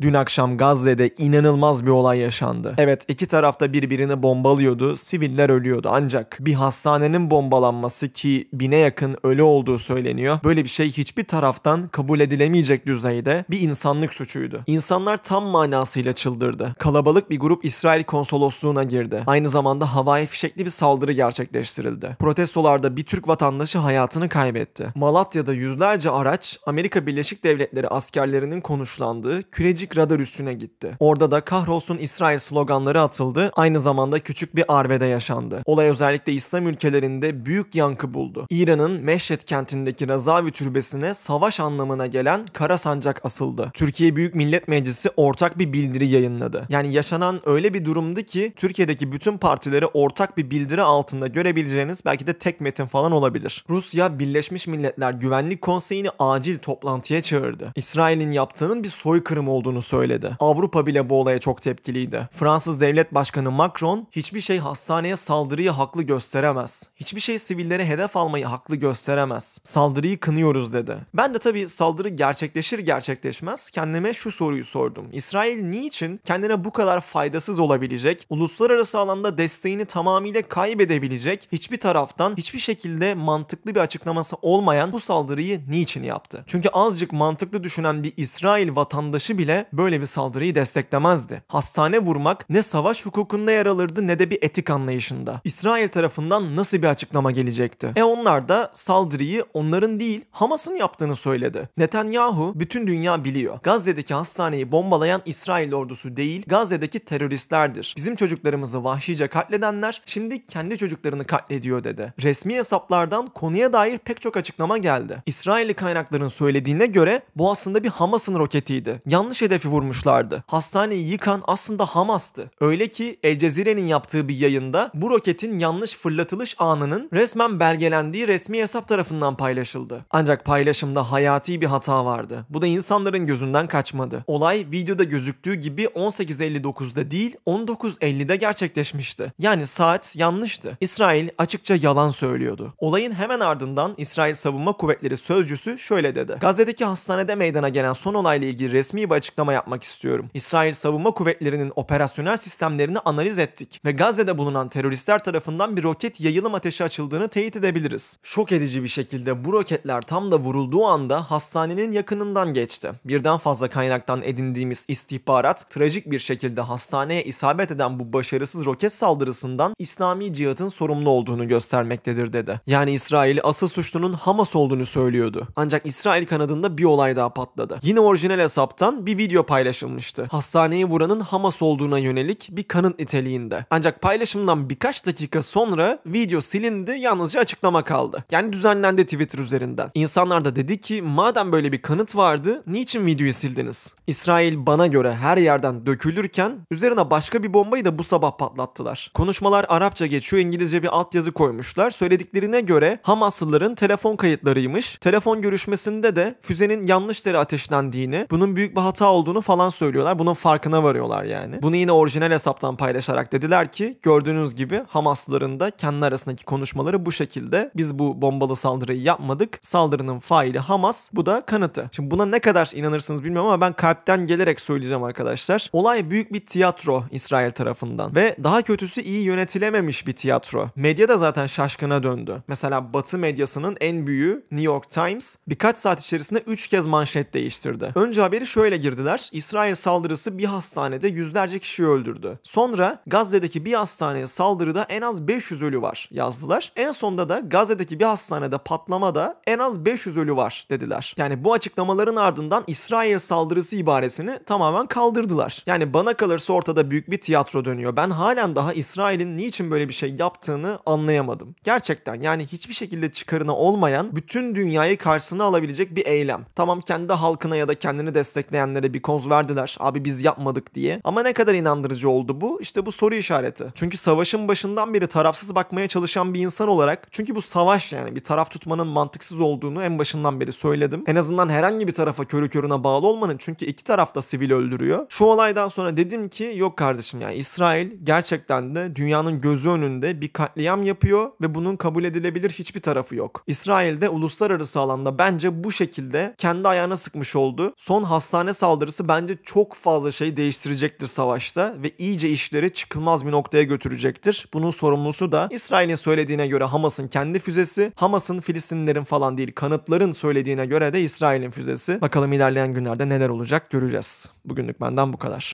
Dün akşam Gazze'de inanılmaz bir olay yaşandı. Evet iki tarafta birbirini bombalıyordu, siviller ölüyordu ancak bir hastanenin bombalanması ki bine yakın ölü olduğu söyleniyor. Böyle bir şey hiçbir taraftan kabul edilemeyecek düzeyde bir insanlık suçuydu. İnsanlar tam manasıyla çıldırdı. Kalabalık bir grup İsrail konsolosluğuna girdi. Aynı zamanda havai fişekli bir saldırı gerçekleştirildi. Protestolarda bir Türk vatandaşı hayatını kaybetti. Malatya'da yüzlerce araç Amerika Birleşik Devletleri askerlerinin konuşlandığı küreci balistik radar üstüne gitti. Orada da kahrolsun İsrail sloganları atıldı. Aynı zamanda küçük bir arvede yaşandı. Olay özellikle İslam ülkelerinde büyük yankı buldu. İran'ın Meşhed kentindeki Razavi türbesine savaş anlamına gelen kara sancak asıldı. Türkiye Büyük Millet Meclisi ortak bir bildiri yayınladı. Yani yaşanan öyle bir durumdu ki Türkiye'deki bütün partileri ortak bir bildiri altında görebileceğiniz belki de tek metin falan olabilir. Rusya Birleşmiş Milletler Güvenlik Konseyi'ni acil toplantıya çağırdı. İsrail'in yaptığının bir soykırım olduğunu olduğunu söyledi. Avrupa bile bu olaya çok tepkiliydi. Fransız Devlet Başkanı Macron hiçbir şey hastaneye saldırıyı haklı gösteremez. Hiçbir şey sivillere hedef almayı haklı gösteremez. Saldırıyı kınıyoruz dedi. Ben de tabii saldırı gerçekleşir gerçekleşmez kendime şu soruyu sordum. İsrail niçin kendine bu kadar faydasız olabilecek, uluslararası alanda desteğini tamamıyla kaybedebilecek, hiçbir taraftan hiçbir şekilde mantıklı bir açıklaması olmayan bu saldırıyı niçin yaptı? Çünkü azıcık mantıklı düşünen bir İsrail vatandaşı bile böyle bir saldırıyı desteklemezdi. Hastane vurmak ne savaş hukukunda yer alırdı ne de bir etik anlayışında. İsrail tarafından nasıl bir açıklama gelecekti? E onlar da saldırıyı onların değil Hamas'ın yaptığını söyledi. Netanyahu bütün dünya biliyor. Gazze'deki hastaneyi bombalayan İsrail ordusu değil Gazze'deki teröristlerdir. Bizim çocuklarımızı vahşice katledenler şimdi kendi çocuklarını katlediyor dedi. Resmi hesaplardan konuya dair pek çok açıklama geldi. İsrailli kaynakların söylediğine göre bu aslında bir Hamas'ın roketiydi. Yanlış hedef hedefi vurmuşlardı. Hastaneyi yıkan aslında Hamas'tı. Öyle ki El Cezire'nin yaptığı bir yayında bu roketin yanlış fırlatılış anının resmen belgelendiği resmi hesap tarafından paylaşıldı. Ancak paylaşımda hayati bir hata vardı. Bu da insanların gözünden kaçmadı. Olay videoda gözüktüğü gibi 18.59'da değil 19.50'de gerçekleşmişti. Yani saat yanlıştı. İsrail açıkça yalan söylüyordu. Olayın hemen ardından İsrail Savunma Kuvvetleri sözcüsü şöyle dedi. Gazeteki hastanede meydana gelen son olayla ilgili resmi bir açıklama açıklama yapmak istiyorum. İsrail Savunma Kuvvetleri'nin operasyonel sistemlerini analiz ettik ve Gazze'de bulunan teröristler tarafından bir roket yayılım ateşi açıldığını teyit edebiliriz. Şok edici bir şekilde bu roketler tam da vurulduğu anda hastanenin yakınından geçti. Birden fazla kaynaktan edindiğimiz istihbarat trajik bir şekilde hastaneye isabet eden bu başarısız roket saldırısından İslami Cihat'ın sorumlu olduğunu göstermektedir dedi. Yani İsrail asıl suçlunun Hamas olduğunu söylüyordu. Ancak İsrail kanadında bir olay daha patladı. Yine orijinal hesaptan bir video video paylaşılmıştı. Hastaneyi vuranın Hamas olduğuna yönelik bir kanıt niteliğinde. Ancak paylaşımdan birkaç dakika sonra video silindi yalnızca açıklama kaldı. Yani düzenlendi Twitter üzerinden. İnsanlar da dedi ki madem böyle bir kanıt vardı niçin videoyu sildiniz? İsrail bana göre her yerden dökülürken üzerine başka bir bombayı da bu sabah patlattılar. Konuşmalar Arapça geçiyor İngilizce bir altyazı koymuşlar. Söylediklerine göre Hamaslıların telefon kayıtlarıymış. Telefon görüşmesinde de füzenin yanlış yere ateşlendiğini, bunun büyük bir hata olduğunu olduğunu falan söylüyorlar. Bunun farkına varıyorlar yani. Bunu yine orijinal hesaptan paylaşarak dediler ki gördüğünüz gibi Hamaslıların da kendi arasındaki konuşmaları bu şekilde. Biz bu bombalı saldırıyı yapmadık. Saldırının faili Hamas. Bu da kanıtı. Şimdi buna ne kadar inanırsınız bilmiyorum ama ben kalpten gelerek söyleyeceğim arkadaşlar. Olay büyük bir tiyatro İsrail tarafından ve daha kötüsü iyi yönetilememiş bir tiyatro. Medya da zaten şaşkına döndü. Mesela Batı medyasının en büyüğü New York Times birkaç saat içerisinde 3 kez manşet değiştirdi. Önce haberi şöyle girdiler mermiler İsrail saldırısı bir hastanede yüzlerce kişi öldürdü. Sonra Gazze'deki bir hastaneye saldırıda en az 500 ölü var yazdılar. En sonda da Gazze'deki bir hastanede patlamada en az 500 ölü var dediler. Yani bu açıklamaların ardından İsrail saldırısı ibaresini tamamen kaldırdılar. Yani bana kalırsa ortada büyük bir tiyatro dönüyor. Ben halen daha İsrail'in niçin böyle bir şey yaptığını anlayamadım. Gerçekten yani hiçbir şekilde çıkarına olmayan bütün dünyayı karşısına alabilecek bir eylem. Tamam kendi halkına ya da kendini destekleyenlere bir bir koz verdiler. Abi biz yapmadık diye. Ama ne kadar inandırıcı oldu bu? İşte bu soru işareti. Çünkü savaşın başından beri tarafsız bakmaya çalışan bir insan olarak çünkü bu savaş yani bir taraf tutmanın mantıksız olduğunu en başından beri söyledim. En azından herhangi bir tarafa körü körüne bağlı olmanın çünkü iki taraf da sivil öldürüyor. Şu olaydan sonra dedim ki yok kardeşim yani İsrail gerçekten de dünyanın gözü önünde bir katliam yapıyor ve bunun kabul edilebilir hiçbir tarafı yok. İsrail'de uluslararası alanda bence bu şekilde kendi ayağına sıkmış oldu. Son hastane saldırı saldırısı bence çok fazla şey değiştirecektir savaşta ve iyice işleri çıkılmaz bir noktaya götürecektir. Bunun sorumlusu da İsrail'in söylediğine göre Hamas'ın kendi füzesi, Hamas'ın Filistinlilerin falan değil kanıtların söylediğine göre de İsrail'in füzesi. Bakalım ilerleyen günlerde neler olacak göreceğiz. Bugünlük benden bu kadar.